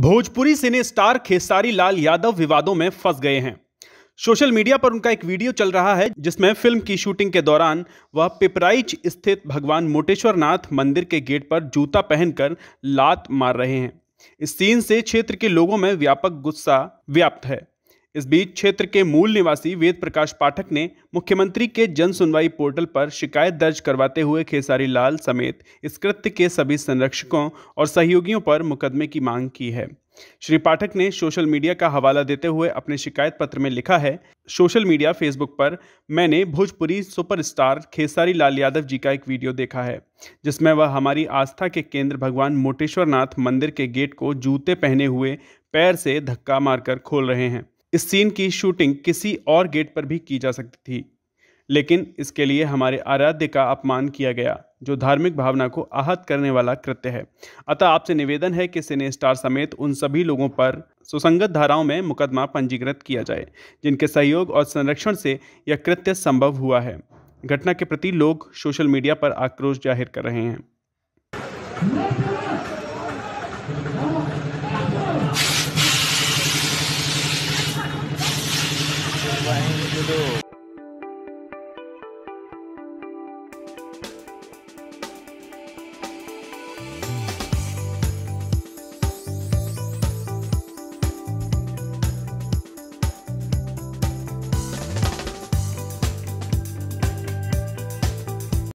Bhojpuri cine star Khesari Lal Yadav विवादों में फंस गए हैं सोशल मीडिया पर उनका एक वीडियो चल रहा है जिसमें फिल्म की शूटिंग के दौरान वह पिपराइच स्थित भगवान मोटेश्वर नाथ मंदिर के गेट पर जूता पहनकर लात मार रहे हैं इस सीन से क्षेत्र के लोगों में व्यापक गुस्सा व्याप्त है इस बीच क्षेत्र के मूल निवासी वेद प्रकाश पाठक ने मुख्यमंत्री के जन सुनवाई पोर्टल पर शिकायत दर्ज करवाते हुए खेसारी लाल समेत इस कृत्य के सभी संरक्षकों और सहयोगियों पर मुकदमे की मांग की है श्री पाठक ने सोशल मीडिया का हवाला देते हुए अपने शिकायत पत्र में लिखा है सोशल मीडिया फेसबुक पर मैंने भोजपुरी सुपरस्टार खेसारी लाल यादव जी का एक वीडियो देखा है जिसमें वह हमारी आस्था के केंद्र भगवान मोटेश्वर नाथ मंदिर के गेट को जूते पहने हुए पैर से धक्का मारकर खोल रहे हैं इस सीन की शूटिंग किसी और गेट पर भी की जा सकती थी लेकिन इसके लिए हमारे आराध्य का अपमान किया गया जो धार्मिक भावना को आहत करने वाला कृत्य है अतः आपसे निवेदन है कि सिने स्टार समेत उन सभी लोगों पर सुसंगत धाराओं में मुकदमा पंजीकृत किया जाए जिनके सहयोग और संरक्षण से यह कृत्य संभव हुआ है घटना के प्रति लोग सोशल मीडिया पर आक्रोश जाहिर कर रहे हैं to Judo.